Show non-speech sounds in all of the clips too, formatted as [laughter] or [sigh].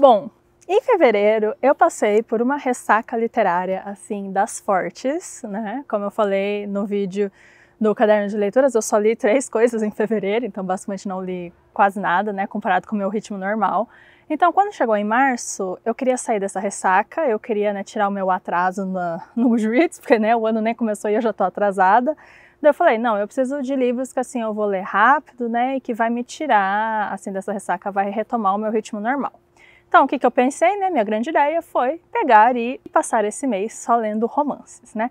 Bom, em fevereiro eu passei por uma ressaca literária assim das fortes, né? Como eu falei no vídeo do caderno de leituras, eu só li três coisas em fevereiro, então basicamente não li quase nada, né, comparado com o meu ritmo normal. Então, quando chegou em março, eu queria sair dessa ressaca, eu queria né, tirar o meu atraso na, no Goodreads, porque né, o ano nem começou e eu já estou atrasada. Então eu falei, não, eu preciso de livros que assim eu vou ler rápido, né, e que vai me tirar assim dessa ressaca, vai retomar o meu ritmo normal. Então, o que, que eu pensei, né? Minha grande ideia foi pegar e passar esse mês só lendo romances, né?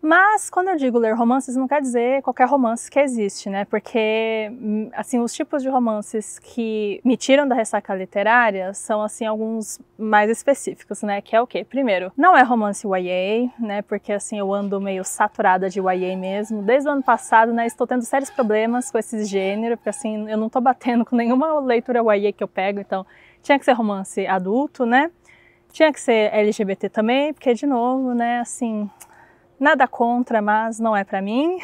Mas quando eu digo ler romances, não quer dizer qualquer romance que existe, né? Porque hum, assim, os tipos de romances que me tiram da ressaca literária são assim alguns mais específicos, né? Que é o quê? Primeiro, não é romance YA, né? Porque assim, eu ando meio saturada de YA mesmo. Desde o ano passado, né, estou tendo sérios problemas com esse gênero, porque assim, eu não tô batendo com nenhuma leitura YA que eu pego, então tinha que ser romance adulto, né? Tinha que ser LGBT também, porque de novo, né, assim, Nada contra, mas não é para mim.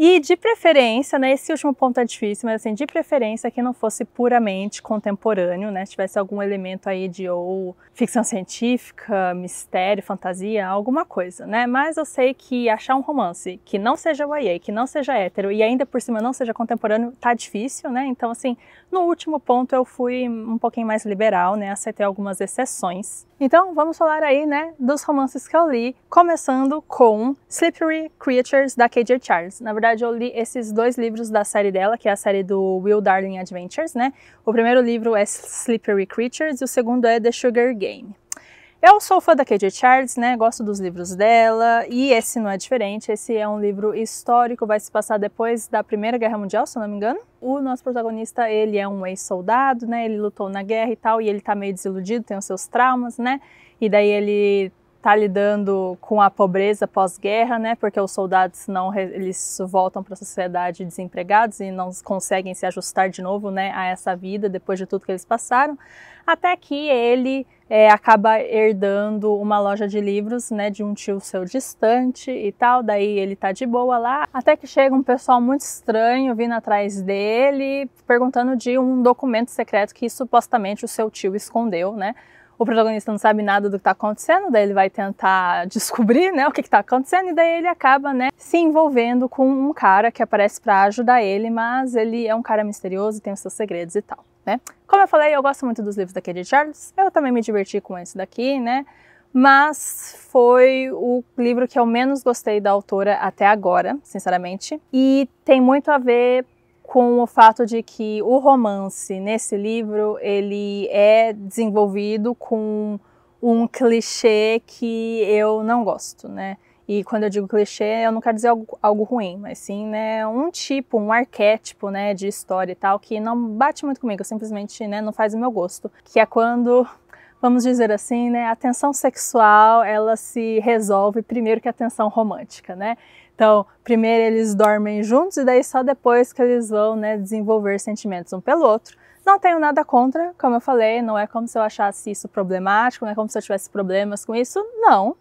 E de preferência, né, esse último ponto é difícil, mas assim, de preferência que não fosse puramente contemporâneo, né, tivesse algum elemento aí de ou ficção científica, mistério, fantasia, alguma coisa, né? Mas eu sei que achar um romance que não seja YA, que não seja hétero e ainda por cima não seja contemporâneo, tá difícil, né? Então assim, no último ponto eu fui um pouquinho mais liberal, né, aceitei algumas exceções. Então, vamos falar aí, né, dos romances que eu li, começando com Slippery Creatures da K.J. Charles. Na verdade, verdade, eu li esses dois livros da série dela, que é a série do Will Darling Adventures, né? O primeiro livro é Slippery Creatures e o segundo é The Sugar Game. Eu sou fã da K.J. Charles, né? Gosto dos livros dela e esse não é diferente. Esse é um livro histórico, vai se passar depois da Primeira Guerra Mundial, se eu não me engano. O nosso protagonista, ele é um ex-soldado, né? Ele lutou na guerra e tal e ele tá meio desiludido, tem os seus traumas, né? E daí ele está lidando com a pobreza pós-guerra, né? Porque os soldados não eles voltam para a sociedade desempregados e não conseguem se ajustar de novo, né, a essa vida depois de tudo que eles passaram, até que ele é, acaba herdando uma loja de livros, né, de um tio seu distante e tal. Daí ele tá de boa lá, até que chega um pessoal muito estranho vindo atrás dele, perguntando de um documento secreto que supostamente o seu tio escondeu, né? o protagonista não sabe nada do que está acontecendo, daí ele vai tentar descobrir, né, o que está acontecendo e daí ele acaba, né, se envolvendo com um cara que aparece para ajudar ele, mas ele é um cara misterioso, tem os seus segredos e tal, né? Como eu falei, eu gosto muito dos livros da Katie Charles. Eu também me diverti com esse daqui, né? mas foi o livro que eu menos gostei da autora até agora, sinceramente. E tem muito a ver com o fato de que o romance nesse livro ele é desenvolvido com um clichê que eu não gosto, né? E quando eu digo clichê, eu não quero dizer algo, algo ruim, mas sim, né, um tipo, um arquétipo, né, de história e tal que não bate muito comigo, simplesmente, né, não faz o meu gosto, que é quando Vamos dizer assim, né? A tensão sexual, ela se resolve primeiro que a tensão romântica, né? Então, primeiro eles dormem juntos e daí só depois que eles vão né, desenvolver sentimentos um pelo outro. Não tenho nada contra, como eu falei, não é como se eu achasse isso problemático, não é como se eu tivesse problemas com isso, não.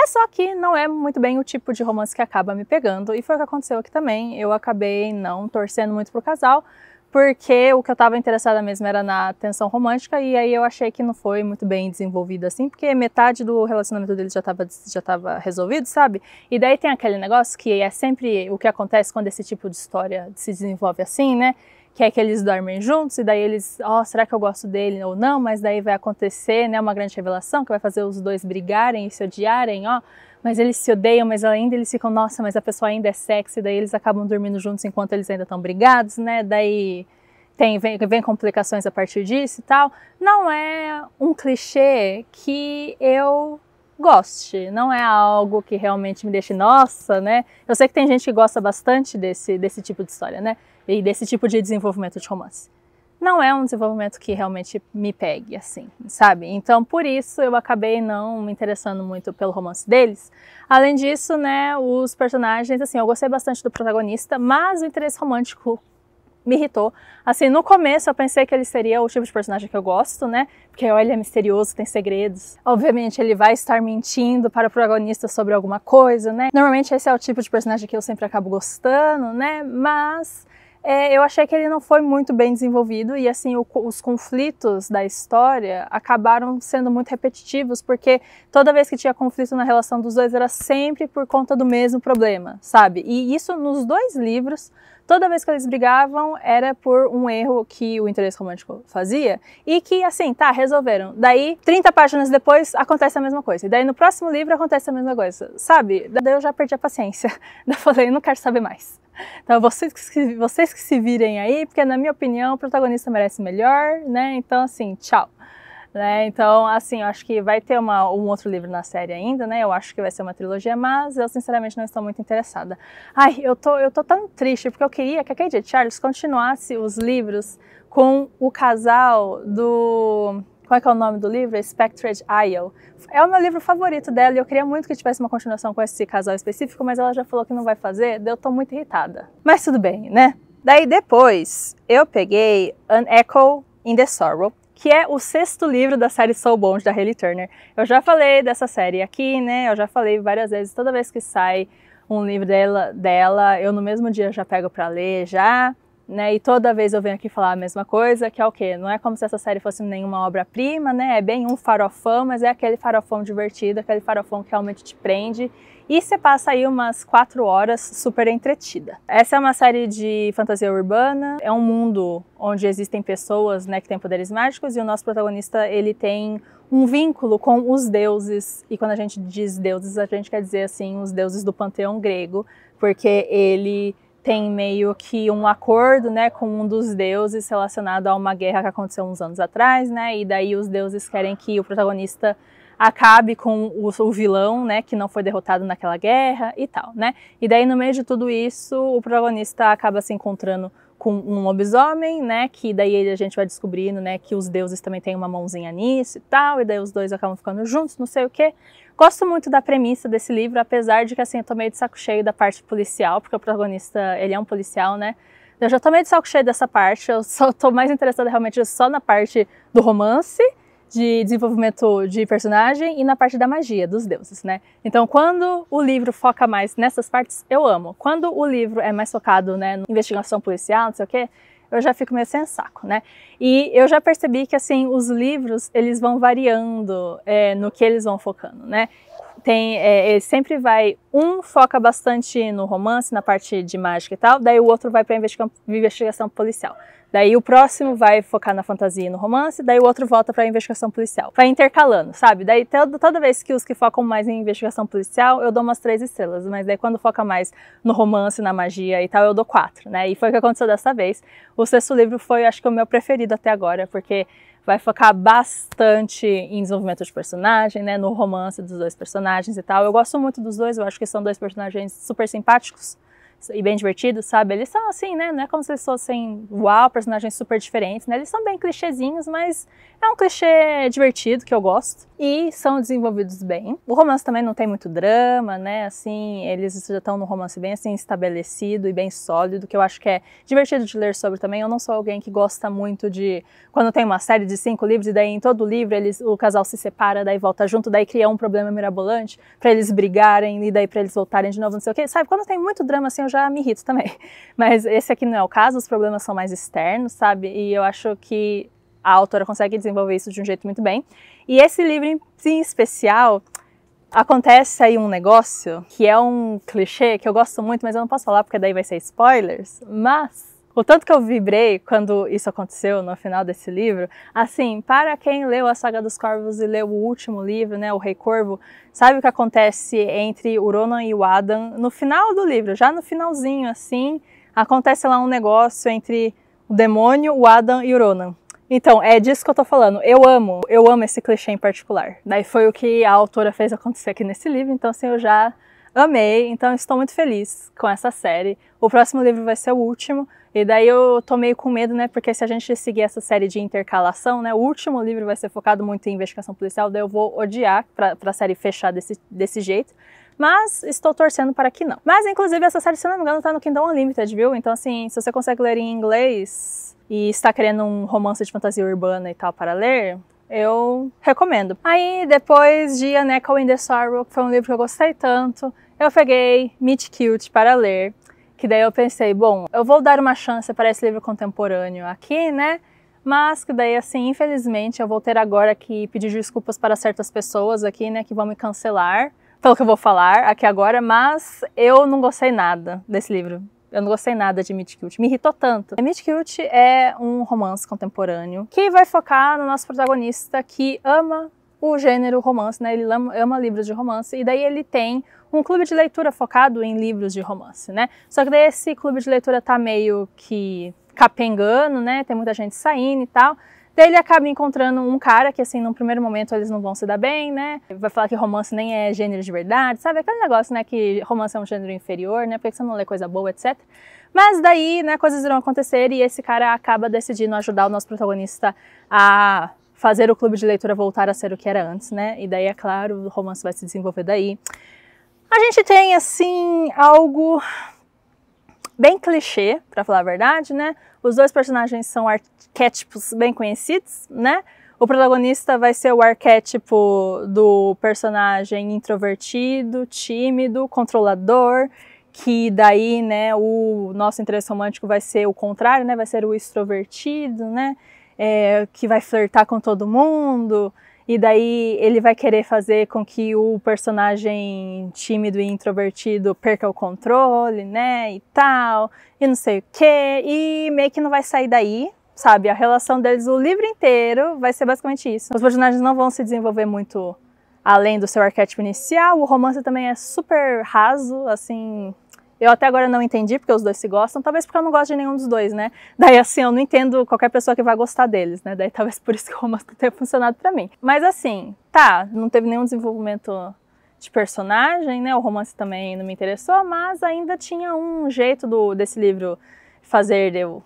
É só que não é muito bem o tipo de romance que acaba me pegando, e foi o que aconteceu aqui também. Eu acabei não torcendo muito pro casal, porque o que eu estava interessada mesmo era na tensão romântica e aí eu achei que não foi muito bem desenvolvido assim, porque metade do relacionamento dele já estava já tava resolvido, sabe? E daí tem aquele negócio que é sempre o que acontece quando esse tipo de história se desenvolve assim, né? Que é que eles dormem juntos e daí eles, ó, oh, será que eu gosto dele ou não? Mas daí vai acontecer, né, uma grande revelação que vai fazer os dois brigarem e se odiarem, ó. Oh mas eles se odeiam, mas ainda eles ficam, nossa, mas a pessoa ainda é sexy, daí eles acabam dormindo juntos enquanto eles ainda estão brigados, né? Daí tem, vem, vem complicações a partir disso e tal. Não é um clichê que eu goste, não é algo que realmente me deixe, nossa, né? Eu sei que tem gente que gosta bastante desse, desse tipo de história, né? E desse tipo de desenvolvimento de romance não é um desenvolvimento que realmente me pegue, assim, sabe? Então, por isso eu acabei não me interessando muito pelo romance deles. Além disso, né, os personagens, assim, eu gostei bastante do protagonista, mas o interesse romântico me irritou. Assim, no começo eu pensei que ele seria o tipo de personagem que eu gosto, né? Porque olha, é misterioso, tem segredos. Obviamente ele vai estar mentindo para o protagonista sobre alguma coisa, né? Normalmente esse é o tipo de personagem que eu sempre acabo gostando, né? Mas é, eu achei que ele não foi muito bem desenvolvido e assim o, os conflitos da história acabaram sendo muito repetitivos porque toda vez que tinha conflito na relação dos dois era sempre por conta do mesmo problema, sabe? E isso nos dois livros, toda vez que eles brigavam era por um erro que o interesse romântico fazia e que assim, tá, resolveram. Daí 30 páginas depois acontece a mesma coisa. E daí no próximo livro acontece a mesma coisa, sabe? Daí eu já perdi a paciência. [laughs] Daí eu falei, não quero saber mais. Então vocês que, se, vocês que se virem aí, porque na minha opinião o protagonista merece melhor, né? Então assim, tchau. Né? Então, assim, eu acho que vai ter uma, um outro livro na série ainda, né? Eu acho que vai ser uma trilogia, mas eu sinceramente não estou muito interessada. Ai, eu tô, eu tô tão triste, porque eu queria que a KJ Charles continuasse os livros com o casal do qual é, que é o nome do livro? Spectred Isle. É o meu livro favorito dela e eu queria muito que tivesse uma continuação com esse casal específico, mas ela já falou que não vai fazer, daí eu tô muito irritada. Mas tudo bem, né? Daí depois eu peguei An Echo in the Sorrow, que é o sexto livro da série Soul Bond da Haley Turner. Eu já falei dessa série aqui, né? Eu já falei várias vezes, toda vez que sai um livro dela, dela eu no mesmo dia já pego para ler já. Né? E toda vez eu venho aqui falar a mesma coisa, que é o quê? Não é como se essa série fosse nenhuma obra-prima, né? É bem um farofão, mas é aquele farofão divertido, aquele farofão que realmente te prende. E você passa aí umas quatro horas super entretida. Essa é uma série de fantasia urbana, é um mundo onde existem pessoas né, que têm poderes mágicos e o nosso protagonista ele tem um vínculo com os deuses. E quando a gente diz deuses, a gente quer dizer assim os deuses do panteão grego, porque ele tem meio que um acordo, né, com um dos deuses relacionado a uma guerra que aconteceu uns anos atrás, né? E daí os deuses querem que o protagonista acabe com o, o, vilão, né, que não foi derrotado naquela guerra e tal, né? E daí no meio de tudo isso, o protagonista acaba se encontrando com um lobisomem, né, que daí a gente vai descobrindo, né, que os deuses também têm uma mãozinha nisso e tal, e daí os dois acabam ficando juntos, não sei o quê. Gosto muito da premissa desse livro, apesar de que assim, eu tô meio de saco cheio da parte policial, porque o protagonista, ele é um policial, né? Eu já tô meio de saco cheio dessa parte, eu só tô mais interessada realmente só na parte do romance, de desenvolvimento de personagem e na parte da magia, dos deuses, né? Então, quando o livro foca mais nessas partes, eu amo. Quando o livro é mais focado, né, investigação policial, não sei o quê, eu já fico meio sem saco, né? E eu já percebi que, assim, os livros, eles vão variando é, no que eles vão focando, né? Tem, é, ele sempre vai, um foca bastante no romance, na parte de mágica e tal, daí o outro vai para investigação policial. Daí o próximo vai focar na fantasia e no romance, daí o outro volta para a investigação policial. Vai intercalando, sabe? Daí toda, toda vez que os que focam mais em investigação policial, eu dou umas três estrelas, mas daí quando foca mais no romance, na magia e tal, eu dou quatro, né? E foi o que aconteceu dessa vez. O sexto livro foi, acho que, o meu preferido até agora, porque vai focar bastante em desenvolvimento de personagem, né? No romance dos dois personagens e tal. Eu gosto muito dos dois, eu acho que são dois personagens super simpáticos e bem divertidos, sabe? Eles são assim, né? Não é como se eles fossem uau, personagens super diferentes, né? Eles são bem clichêzinhos, mas é um clichê divertido que eu gosto. E são desenvolvidos bem. O romance também não tem muito drama, né? Assim, eles já estão num romance bem assim estabelecido e bem sólido, que eu acho que é divertido de ler sobre também. Eu não sou alguém que gosta muito de quando tem uma série de cinco livros e daí em todo livro eles o casal se separa, daí volta junto, daí cria um problema mirabolante para eles brigarem e daí para eles voltarem de novo, não sei o quê. Sabe? Quando tem muito drama assim, já me irrito também. [laughs] Mas esse aqui não é o caso, os problemas são mais externos, sabe? E eu acho que a autora consegue desenvolver isso de um jeito muito bem. E esse livro em si, especial, acontece aí um negócio que é um clichê que eu gosto muito, mas eu não posso falar porque daí vai ser spoilers. Mas o tanto que eu vibrei quando isso aconteceu no final desse livro, assim, para quem leu a Saga dos Corvos e leu o último livro, né, o Rei Corvo, sabe o que acontece entre Ronan e o Adam no final do livro, já no finalzinho, assim, acontece lá um negócio entre o demônio, o Adam e o Ronan. Então, é disso que eu tô falando. Eu amo, eu amo esse clichê em particular. Daí foi o que a autora fez acontecer aqui nesse livro, então assim, eu já amei, então estou muito feliz com essa série. O próximo livro vai ser o último, e daí eu tô meio com medo, né? Porque se a gente seguir essa série de intercalação, né? O último livro vai ser focado muito em investigação policial, daí eu vou odiar para a série fechar desse, desse jeito. Mas estou torcendo para que não. Mas, inclusive, essa série, se não me engano, tá no Kingdom Unlimited, viu? Então, assim, se você consegue ler em inglês e está querendo um romance de fantasia urbana e tal para ler, eu recomendo. Aí depois de A Neckle in the Sorrow, que foi um livro que eu gostei tanto, eu peguei Meet Cute para ler, que daí eu pensei, bom, eu vou dar uma chance para esse livro contemporâneo aqui, né? Mas que daí, assim, infelizmente, eu vou ter agora que pedir desculpas para certas pessoas aqui, né, que vão me cancelar pelo que eu vou falar aqui agora, mas eu não gostei nada desse livro. Eu não gostei nada de Meet Cute. me irritou tanto. Meet Cute é um romance contemporâneo que vai focar no nosso protagonista que ama o gênero romance, né? Ele ama livros de romance e daí ele tem um clube de leitura focado em livros de romance, né? Só que daí esse clube de leitura tá meio que capengando, né? Tem muita gente saindo e tal. Daí ele acaba encontrando um cara que, assim, num primeiro momento eles não vão se dar bem, né? Vai falar que romance nem é gênero de verdade, sabe? Aquele negócio, né, que romance é um gênero inferior, né? Por que você não lê coisa boa, etc. Mas daí, né, coisas irão acontecer e esse cara acaba decidindo ajudar o nosso protagonista a fazer o clube de leitura voltar a ser o que era antes, né? E daí, é claro, o romance vai se desenvolver daí. A gente tem, assim, algo bem clichê, para falar a verdade, né? Os dois personagens são arquétipos bem conhecidos, né? O protagonista vai ser o arquétipo do personagem introvertido, tímido, controlador, que daí, né, o nosso interesse romântico vai ser o contrário, né? Vai ser o extrovertido, né? É, que vai flertar com todo mundo, e daí ele vai querer fazer com que o personagem tímido e introvertido perca o controle, né? E tal, e não sei o quê. E meio que não vai sair daí, sabe? A relação deles, o livro inteiro, vai ser basicamente isso. Os personagens não vão se desenvolver muito além do seu arquétipo inicial. O romance também é super raso, assim, eu até agora não entendi porque os dois se gostam, talvez porque eu não gosto de nenhum dos dois, né? Daí assim, eu não entendo qualquer pessoa que vai gostar deles, né? Daí talvez por isso que o romance não tenha funcionado para mim. Mas assim, tá, não teve nenhum desenvolvimento de personagem, né? O romance também não me interessou, mas ainda tinha um jeito do, desse livro fazer eu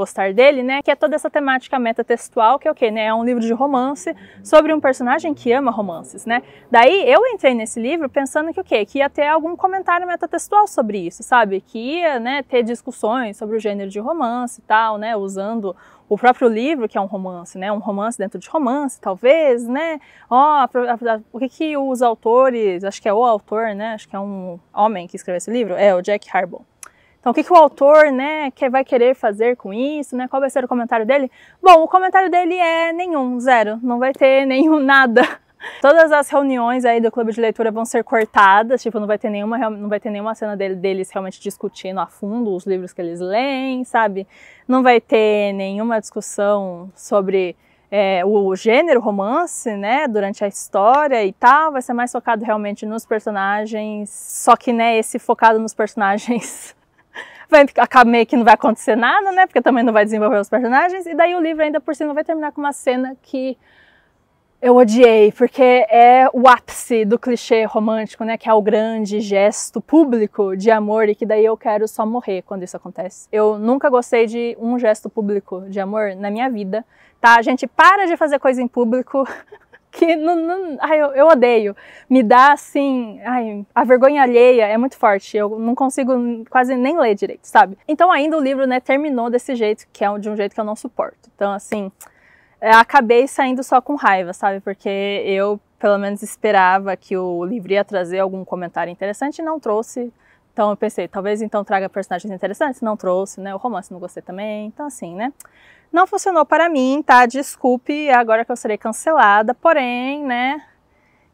gostar dele, né? Que é toda essa temática metatextual, que é o quê, né? É um livro de romance sobre um personagem que ama romances, né? Daí eu entrei nesse livro pensando que o quê? Que ia ter algum comentário metatextual sobre isso, sabe? Que ia, né, ter discussões sobre o gênero de romance e tal, né? Usando o próprio livro, que é um romance, né? Um romance dentro de romance, talvez, né? Ó, oh, o que que os autores, acho que é o autor, né? Acho que é um homem que escreveu esse livro, é o Jack Harbaugh. Então, o que, que o autor né, que vai querer fazer com isso? Né? Qual vai ser o comentário dele? Bom, o comentário dele é nenhum, zero. Não vai ter [laughs] nenhum nada. Todas as reuniões aí do clube de leitura vão ser cortadas, tipo, não vai ter nenhuma, não vai ter nenhuma cena dele, deles realmente discutindo a fundo os livros que eles leem, sabe? Não vai ter nenhuma discussão sobre é, o gênero romance, né, durante a história e tal, vai ser mais focado realmente nos personagens, só que, né, esse focado nos personagens [laughs] vai, acaba meio que não vai acontecer nada, né? Porque também não vai desenvolver os personagens. E daí o livro ainda por cima vai terminar com uma cena que eu odiei, porque é o ápice do clichê romântico, né? Que é o grande gesto público de amor e que daí eu quero só morrer quando isso acontece. Eu nunca gostei de um gesto público de amor na minha vida, tá? A gente para de fazer coisa em público. [laughs] que não, não ai, eu, eu, odeio. Me dá assim, ai, a vergonha alheia é muito forte. Eu não consigo quase nem ler direito, sabe? Então ainda o livro, né, terminou desse jeito, que é de um jeito que eu não suporto. Então assim, é, acabei saindo só com raiva, sabe? Porque eu pelo menos esperava que o livro ia trazer algum comentário interessante e não trouxe. Então eu pensei, talvez então traga personagens interessantes, não trouxe, né? O romance não gostei também, então assim, né? Não funcionou para mim, tá? Desculpe, agora que eu serei cancelada, porém, né?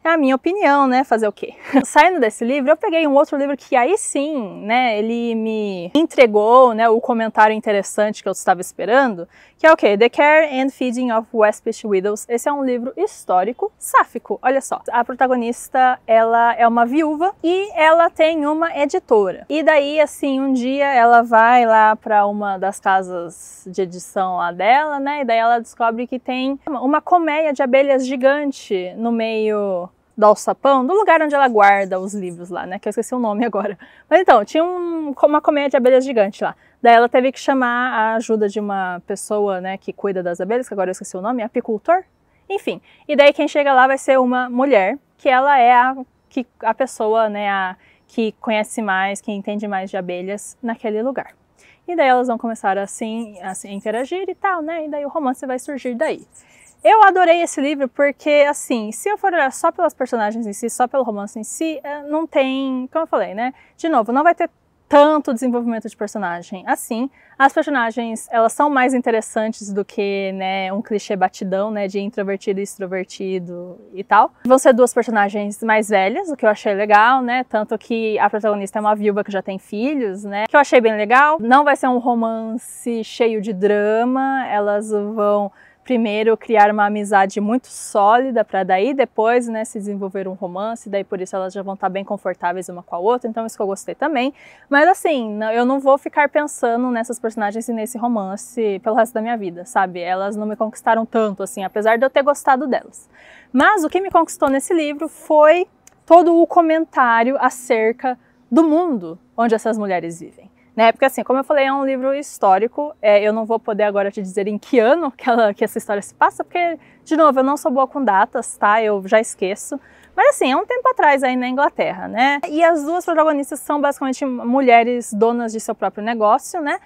É a minha opinião, né? Fazer o quê? [laughs] Saindo desse livro, eu peguei um outro livro que aí sim, né? Ele me entregou, né? O comentário interessante que eu estava esperando, que é o quê? The Care and Feeding of Westpish Widows. Esse é um livro histórico sáfico. Olha só, a protagonista, ela é uma viúva e ela tem uma editora. E daí, assim, um dia ela vai lá para uma das casas de edição lá dela, né? E daí ela descobre que tem uma colmeia de abelhas gigante no meio do alçapão, do lugar onde ela guarda os livros lá, né? Que eu esqueci o nome [laughs] agora. Mas então, tinha um, uma colmeia de abelhas gigante lá. Daí ela teve que chamar a ajuda de uma pessoa, né, que cuida das abelhas, que agora eu esqueci o nome, apicultor? Enfim. E daí quem chega lá vai ser uma mulher, que ela é a, que, a pessoa, né, a, que conhece mais, que entende mais de abelhas naquele lugar. E daí elas vão começar assim, assim a interagir e tal, né? E daí o romance vai surgir daí. Eu adorei esse livro porque, assim, se eu for olhar só pelas personagens em si, só pelo romance em si, é, não tem, como eu falei, né? De novo, não vai ter tanto desenvolvimento de personagem assim. As personagens, elas são mais interessantes do que, né, um clichê batidão, né, de introvertido e extrovertido e tal. Vão ser duas personagens mais velhas, o que eu achei legal, né, tanto que a protagonista é uma viúva que já tem filhos, né, que eu achei bem legal. Não vai ser um romance cheio de drama, elas vão primeiro criar uma amizade muito sólida para daí depois, né, se desenvolver um romance, daí por isso elas já vão estar tá bem confortáveis uma com a outra, então isso que eu gostei também. Mas assim, eu não vou ficar pensando nessas personagens e nesse romance pelo resto da minha vida, sabe? Elas não me conquistaram tanto assim, apesar de eu ter gostado delas. Mas o que me conquistou nesse livro foi todo o comentário acerca do mundo onde essas mulheres vivem né? Porque assim, como eu falei, é um livro histórico. É, eu não vou poder agora te dizer em que ano que, ela, que essa história se passa, porque, de novo, eu não sou boa com datas, tá? Eu já esqueço. Mas assim, é um tempo atrás aí na Inglaterra, né? E as duas protagonistas são basicamente mulheres donas de seu próprio negócio, né?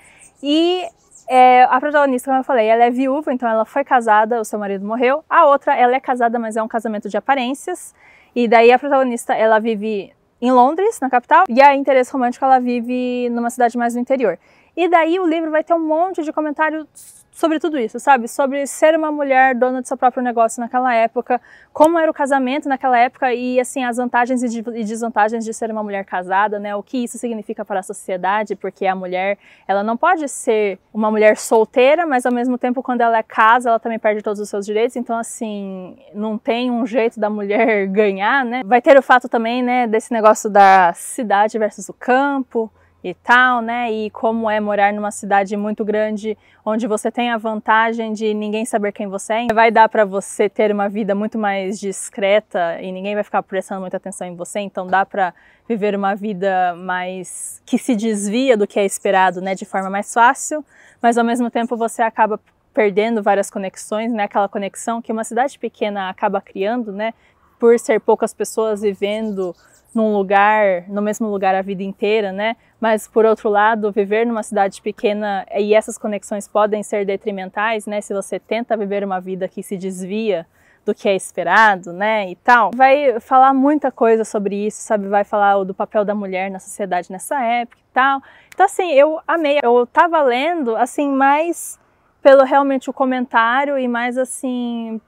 E é, a protagonista, como eu falei, ela é viúva, então ela foi casada, o seu marido morreu. A outra, ela é casada, mas é um casamento de aparências. E daí a protagonista, ela vive em Londres, na capital, e a é Interesse Romântico ela vive numa cidade mais do interior. E daí o livro vai ter um monte de comentário sobre tudo isso, sabe? Sobre ser uma mulher dona de seu próprio negócio naquela época, como era o casamento naquela época e assim as vantagens e desvantagens de ser uma mulher casada, né? O que isso significa para a sociedade, porque a mulher, ela não pode ser uma mulher solteira, mas ao mesmo tempo quando ela é casa, ela também perde todos os seus direitos, então assim, não tem um jeito da mulher [laughs] ganhar, né? Vai ter o fato também, né, desse negócio da cidade versus o campo, e tal, né? E como é morar numa cidade muito grande, onde você tem a vantagem de ninguém saber quem você é, vai dar para você ter uma vida muito mais discreta e ninguém vai ficar prestando muita atenção em você, então dá para viver uma vida mais que se desvia do que é esperado, né, de forma mais fácil, mas ao mesmo tempo você acaba perdendo várias conexões, né? Aquela conexão que uma cidade pequena acaba criando, né? por ser poucas pessoas vivendo num lugar, no mesmo lugar a vida inteira, né? Mas por outro lado, viver numa cidade pequena e essas conexões podem ser detrimentais, né? Se você tenta viver uma vida que se desvia do que é esperado, né, e tal. Vai falar muita coisa sobre isso, sabe? Vai falar do papel da mulher na sociedade nessa época e tal. Então assim, eu amei. Eu tava lendo assim mais pelo realmente o comentário e mais assim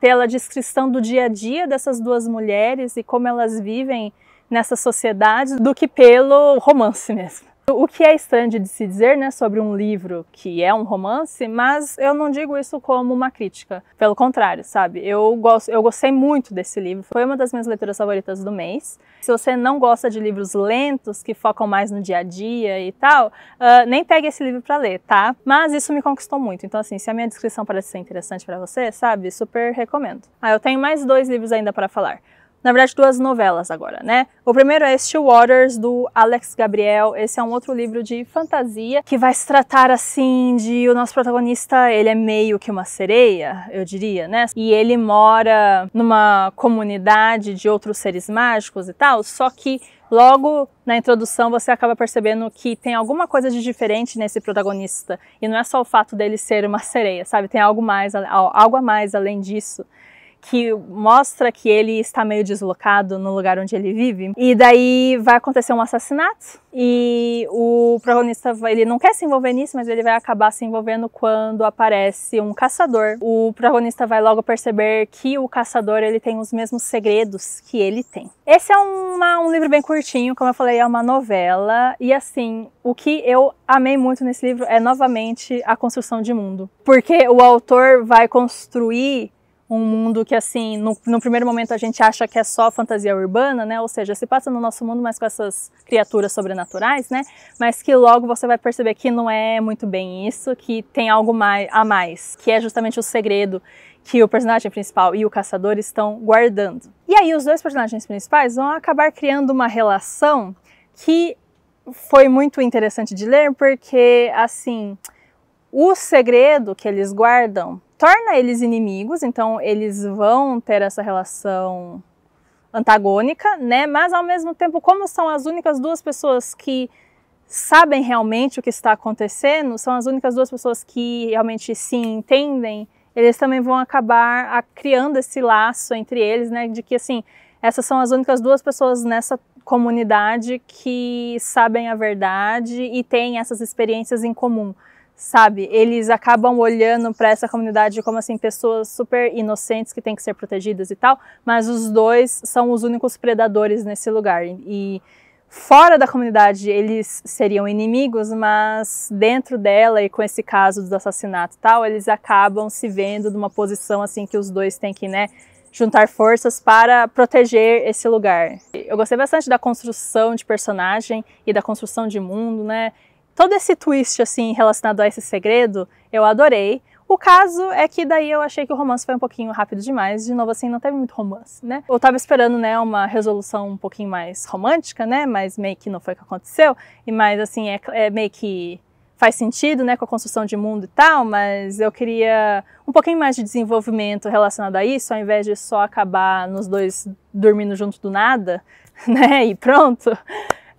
pela descrição do dia a dia dessas duas mulheres e como elas vivem nessa sociedade do que pelo romance mesmo. O que é estranho de se dizer né, sobre um livro que é um romance, mas eu não digo isso como uma crítica. Pelo contrário, sabe? Eu, gosto, eu gostei muito desse livro, foi uma das minhas leituras favoritas do mês. Se você não gosta de livros lentos, que focam mais no dia a dia e tal, uh, nem pegue esse livro para ler, tá? Mas isso me conquistou muito. Então, assim, se a minha descrição parece ser interessante para você, sabe? Super recomendo. Ah, eu tenho mais dois livros ainda para falar na verdade, duas novelas agora, né? O primeiro é Still Waters, do Alex Gabriel. Esse é um outro livro de fantasia que vai se tratar, assim, de o nosso protagonista, ele é meio que uma sereia, eu diria, né? E ele mora numa comunidade de outros seres mágicos e tal, só que logo na introdução você acaba percebendo que tem alguma coisa de diferente nesse protagonista. E não é só o fato dele ser uma sereia, sabe? Tem algo mais, algo a mais além disso que mostra que ele está meio deslocado no lugar onde ele vive. E daí vai acontecer um assassinato e o protagonista ele não quer se envolver nisso, mas ele vai acabar se envolvendo quando aparece um caçador. O protagonista vai logo perceber que o caçador ele tem os mesmos segredos que ele tem. Esse é uma, um livro bem curtinho, como eu falei, é uma novela e assim o que eu amei muito nesse livro é novamente a construção de mundo, porque o autor vai construir um mundo que, assim, no, no, primeiro momento a gente acha que é só fantasia urbana, né? Ou seja, se passa no nosso mundo, mas com essas criaturas sobrenaturais, né? Mas que logo você vai perceber que não é muito bem isso, que tem algo mais, a mais, que é justamente o segredo que o personagem principal e o caçador estão guardando. E aí os dois personagens principais vão acabar criando uma relação que foi muito interessante de ler, porque, assim o segredo que eles guardam torna eles inimigos, então eles vão ter essa relação antagônica, né? Mas ao mesmo tempo, como são as únicas duas pessoas que sabem realmente o que está acontecendo, são as únicas duas pessoas que realmente se entendem, eles também vão acabar criando esse laço entre eles, né? De que assim, essas são as únicas duas pessoas nessa comunidade que sabem a verdade e têm essas experiências em comum sabe? Eles acabam olhando para essa comunidade como assim pessoas super inocentes que têm que ser protegidas e tal, mas os dois são os únicos predadores nesse lugar. E fora da comunidade eles seriam inimigos, mas dentro dela e com esse caso do assassinato e tal, eles acabam se vendo numa posição assim que os dois têm que, né, juntar forças para proteger esse lugar. Eu gostei bastante da construção de personagem e da construção de mundo, né? todo esse twist assim relacionado a esse segredo, eu adorei. O caso é que daí eu achei que o romance foi um pouquinho rápido demais, de novo assim, não teve muito romance, né? Eu tava esperando, né, uma resolução um pouquinho mais romântica, né, mas meio que não foi o que aconteceu, e mais assim, é, é meio que faz sentido, né, com a construção de mundo e tal, mas eu queria um pouquinho mais de desenvolvimento relacionado a isso, ao invés de só acabar nos dois dormindo junto do nada, [laughs] né, e pronto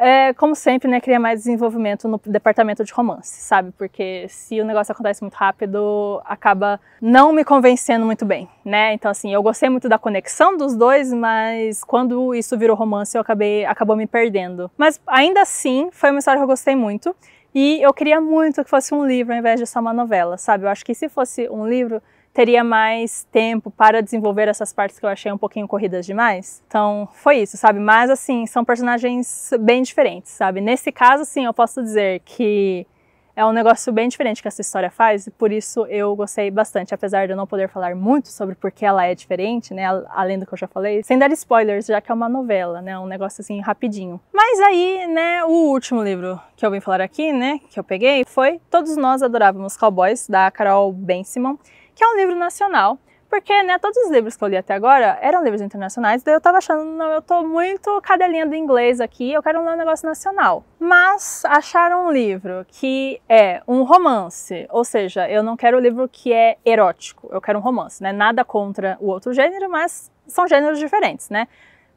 é, como sempre, né, cria mais desenvolvimento no departamento de romance, sabe? Porque se o negócio acontece muito rápido, acaba não me convencendo muito bem, né? Então, assim, eu gostei muito da conexão dos dois, mas quando isso virou romance, eu acabei, acabou me perdendo. Mas ainda assim, foi uma história que eu gostei muito. E eu queria muito que fosse um livro ao invés de só uma novela, sabe? Eu acho que se fosse um livro, teria mais tempo para desenvolver essas partes que eu achei um pouquinho corridas demais. Então, foi isso, sabe? Mas, assim, são personagens bem diferentes, sabe? Nesse caso, sim, eu posso dizer que é um negócio bem diferente que essa história faz e por isso eu gostei bastante, apesar de eu não poder falar muito sobre porque ela é diferente, né, além do que eu já falei, sem dar spoilers, já que é uma novela, né, um negócio assim rapidinho. Mas aí, né, o último livro que eu vim falar aqui, né, que eu peguei, foi Todos Nós Adorávamos Cowboys, da Carol Bensimon que é um livro nacional, porque né, todos os livros que eu li até agora eram livros internacionais, daí eu tava achando, não, eu tô muito cadelinha do inglês aqui, eu quero ler um negócio nacional. Mas achar um livro que é um romance, ou seja, eu não quero um livro que é erótico, eu quero um romance, né? Nada contra o outro gênero, mas são gêneros diferentes, né?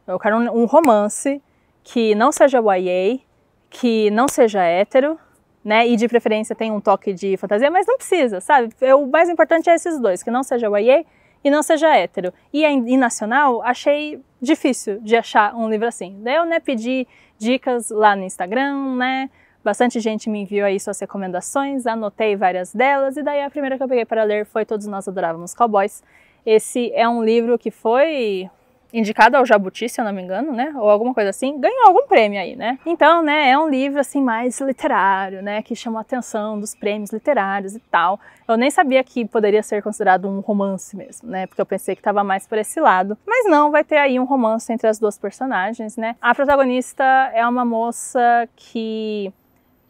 Eu quero um, um romance que não seja YA, que não seja hétero, né? E de preferência tem um toque de fantasia, mas não precisa, sabe? É o mais importante é esses dois, que não seja YA e não seja hétero. E em nacional, achei difícil de achar um livro assim. Daí eu né, pedi dicas lá no Instagram, né? Bastante gente me enviou aí suas recomendações, anotei várias delas, e daí a primeira que eu peguei para ler foi Todos Nós Adorávamos Cowboys. Esse é um livro que foi indicado ao Jabuti, se eu não me engano, né? Ou alguma coisa assim, ganhou algum prêmio aí, né? Então, né, é um livro assim mais literário, né, que chama a atenção dos prêmios literários e tal. Eu nem sabia que poderia ser considerado um romance mesmo, né? Porque eu pensei que estava mais por esse lado. Mas não, vai ter aí um romance entre as duas personagens, né? A protagonista é uma moça que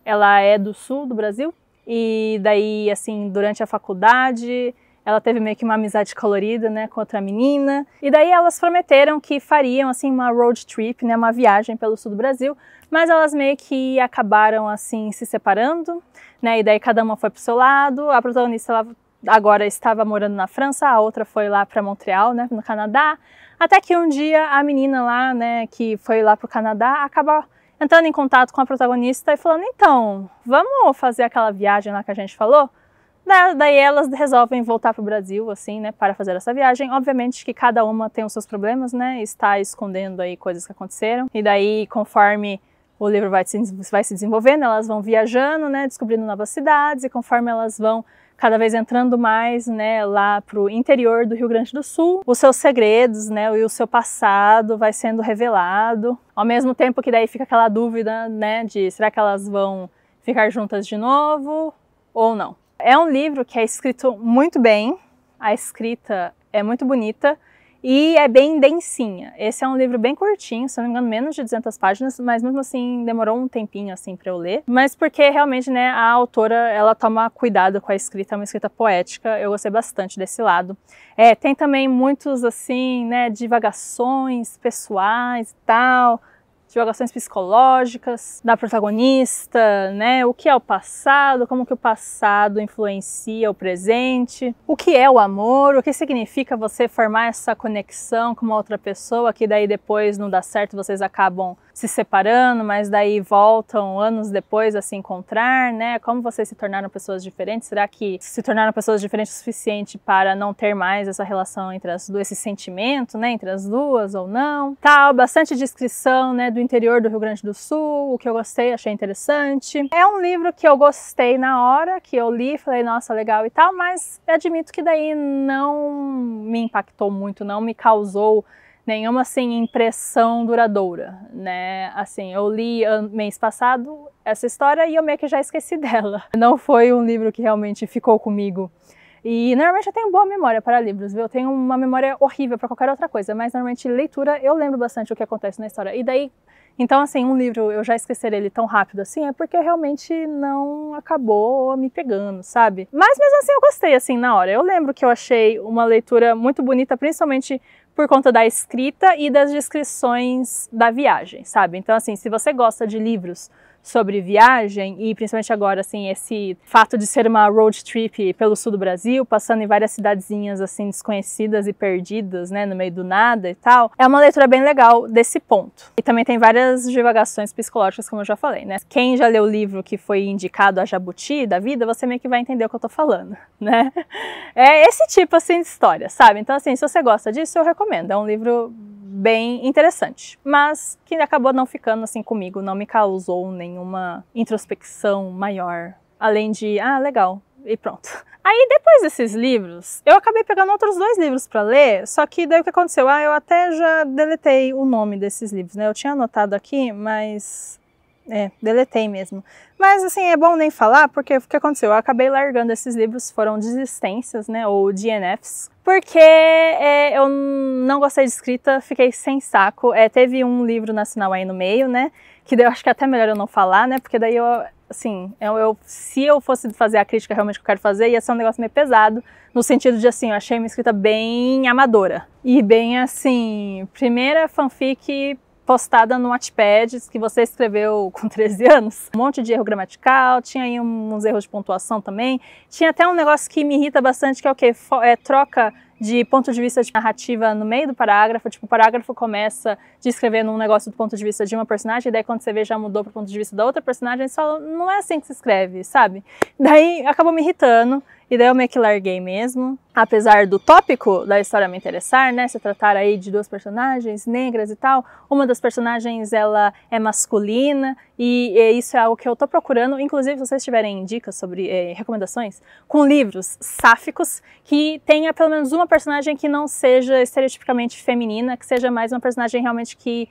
ela é do sul do Brasil e daí assim, durante a faculdade, ela teve meio que uma amizade colorida, né, com outra menina. E daí elas prometeram que fariam assim uma road trip, né, uma viagem pelo sul do Brasil, mas elas meio que acabaram assim se separando, né? E daí cada uma foi pro seu lado. A protagonista ela agora estava morando na França, a outra foi lá para Montreal, né, no Canadá. Até que um dia a menina lá, né, que foi lá pro Canadá, acaba entrando em contato com a protagonista e falando: "Então, vamos fazer aquela viagem lá que a gente falou?" Daí elas resolvem voltar para o Brasil, assim, né, para fazer essa viagem. Obviamente que cada uma tem os seus problemas, né, está escondendo aí coisas que aconteceram. E daí, conforme o livro vai se, vai se desenvolvendo, elas vão viajando, né, descobrindo novas cidades, e conforme elas vão cada vez entrando mais, né, lá para o interior do Rio Grande do Sul, os seus segredos, né, e o seu passado vai sendo revelado. Ao mesmo tempo que daí fica aquela dúvida, né, de será que elas vão ficar juntas de novo ou não. É um livro que é escrito muito bem, a escrita é muito bonita e é bem densinha. Esse é um livro bem curtinho, se não me engano, menos de 200 páginas, mas mesmo assim demorou um tempinho assim para eu ler. Mas porque realmente, né, a autora, ela toma cuidado com a escrita, é uma escrita poética, eu gostei bastante desse lado. É, tem também muitos assim, né, divagações pessoais e tal, divagações psicológicas da protagonista, né? O que é o passado, como que o passado influencia o presente, o que é o amor, o que significa você formar essa conexão com uma outra pessoa que daí depois não dá certo, vocês acabam se separando, mas daí voltam anos depois a se encontrar, né? Como vocês se tornaram pessoas diferentes? Será que se tornaram pessoas diferentes o suficiente para não ter mais essa relação entre as duas, esse sentimento, né, entre as duas ou não? Tal, tá, bastante descrição, né, do interior do Rio Grande do Sul, o que eu gostei, achei interessante. É um livro que eu gostei na hora, que eu li, falei, nossa, legal e tal, mas admito que daí não me impactou muito, não me causou nenhuma assim impressão duradoura, né? Assim, eu li mês passado essa história e eu meio que já esqueci [laughs] dela. Não foi um livro que realmente ficou comigo. E normalmente eu tenho boa memória para livros, viu? Eu tenho uma memória horrível para qualquer outra coisa, mas normalmente leitura eu lembro bastante o que acontece na história. E daí, então assim, um livro eu já esquecer ele tão rápido assim é porque realmente não acabou me pegando, sabe? Mas mesmo assim eu gostei assim na hora. Eu lembro que eu achei uma leitura muito bonita, principalmente por conta da escrita e das descrições da viagem, sabe? Então, assim, se você gosta de livros sobre viagem e principalmente agora, assim, esse fato de ser uma road trip pelo sul do Brasil, passando em várias cidadezinhas, assim, desconhecidas e perdidas, né, no meio do nada e tal, é uma leitura bem legal desse ponto. E também tem várias divagações psicológicas, como eu já falei, né. Quem já leu o livro que foi indicado a Jabuti da vida, você meio que vai entender o que eu tô falando, [laughs] né. É esse tipo, assim, de história, sabe? Então, assim, se você gosta disso, eu recomendo. É um livro bem interessante, mas que acabou não ficando assim comigo, não me causou nenhuma introspecção maior, além de, ah, legal, e pronto. [laughs] Aí depois desses livros, eu acabei pegando outros dois livros para ler, só que daí o que aconteceu? Ah, eu até já deletei o nome desses livros, né? Eu tinha anotado aqui, mas é, deletei mesmo. Mas assim, é bom nem falar, porque o que aconteceu? Eu acabei largando esses livros, foram desistências, né, ou DNFs porque é, eu não gostei de escrita, fiquei sem saco. É, teve um livro nacional aí no meio, né? Que daí eu acho que é até melhor eu não falar, né? Porque daí eu, assim, eu, eu, se eu fosse fazer a crítica realmente que eu quero fazer, ia ser um negócio meio pesado, no sentido de, assim, eu achei uma escrita bem amadora. E bem, assim, primeira fanfic postada no Wattpad que você escreveu [laughs] com 13 anos. Um monte de erro gramatical, tinha aí uns erros de pontuação também. Tinha até um negócio que me irrita bastante, que é o quê? É, troca de ponto de vista de narrativa no meio do parágrafo, tipo, o parágrafo começa descrevendo um negócio do ponto de vista de uma personagem, e daí quando você vê já mudou para o ponto de vista da outra personagem, só não é assim que se escreve, sabe? Daí acabou me irritando, e daí eu meio que larguei mesmo. Apesar do tópico da história me interessar, né? Se tratar aí de duas personagens negras e tal, uma das personagens ela é masculina e, e isso é algo que eu estou procurando. Inclusive, se vocês tiverem dicas sobre eh, recomendações, com livros sáficos que tenha pelo menos uma personagem que não seja estereotipicamente feminina, que seja mais uma personagem realmente que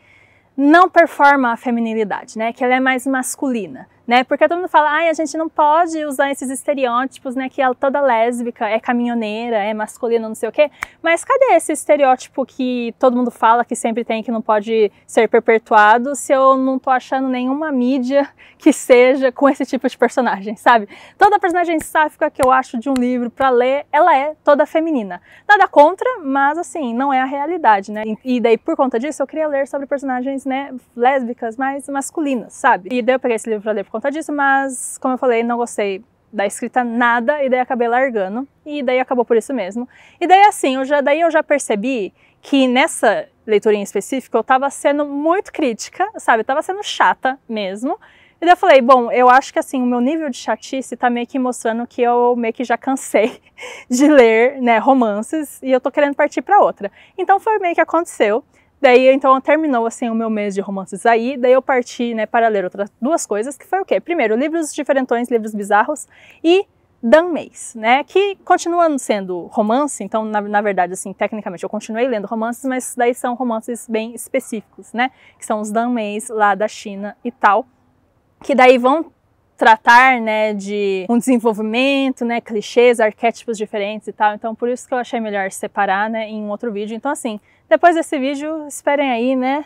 não performa a feminilidade, né? Que ela é mais masculina né? Porque todo mundo fala, ai, a gente não pode usar esses estereótipos, né? Que ela é toda lésbica é caminhoneira, é masculina, não sei o quê. Mas cadê esse estereótipo que todo mundo fala que sempre tem, que não pode ser perpetuado, se eu não tô achando nenhuma mídia [laughs] que seja com esse tipo de personagem, sabe? Toda personagem sáfica que eu acho de um livro para ler, ela é toda feminina. Nada contra, mas assim, não é a realidade, né? E daí, por conta disso, eu queria ler sobre personagens, né, lésbicas, mais masculinas, sabe? E daí eu peguei esse livro pra ler conta disso, mas como eu falei, não gostei da escrita nada e daí acabei largando e daí acabou por isso mesmo. E daí assim, eu já, daí eu já percebi que nessa leitura em específico eu estava sendo muito crítica, sabe? Eu tava sendo chata mesmo. E daí eu falei, bom, eu acho que assim, o meu nível de chatice tá meio que mostrando que eu meio que já cansei [laughs] de ler, né, romances e eu tô querendo partir para outra. Então foi meio que aconteceu. Daí, então, terminou assim o meu mês de romances aí, daí eu parti, né, para ler outras duas coisas, que foi o quê? Primeiro, livros diferentões, livros bizarros e Dan Mays, né, que continuando sendo romance, então, na, na, verdade, assim, tecnicamente eu continuei lendo romances, mas daí são romances bem específicos, né, que são os Dan Mays lá da China e tal, que daí vão tratar, né, de um desenvolvimento, né, clichês, arquétipos diferentes e tal. Então, por isso que eu achei melhor separar, né, em um outro vídeo. Então, assim, depois desse vídeo, esperem aí, né,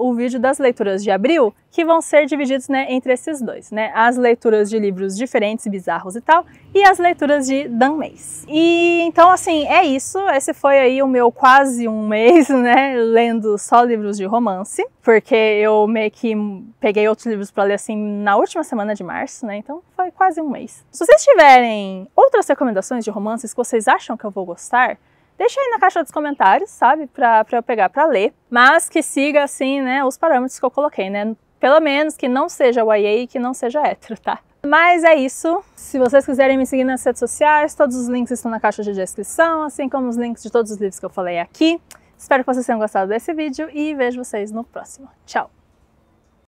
o vídeo das leituras de abril, que vão ser divididos né, entre esses dois, né? As leituras de livros diferentes, bizarros e tal, e as leituras de Dan Mês. E então, assim, é isso. Esse foi aí o meu quase um [laughs] mês, né? Lendo só livros de romance, porque eu meio que peguei outros livros para ler assim na última semana de março, né? Então foi quase um mês. Se vocês tiverem outras recomendações de romances que vocês acham que eu vou gostar, deixa aí na caixa dos comentários, sabe? Pra, pra eu pegar pra ler. Mas que siga, assim, né, os parâmetros que eu coloquei, né? Pelo menos que não seja YA e que não seja hétero, tá? Mas é isso. Se vocês quiserem me seguir nas redes sociais, todos os links estão na caixa de descrição, assim como os links de todos os livros que eu falei aqui. Espero que vocês tenham gostado desse vídeo e vejo vocês no próximo. Tchau!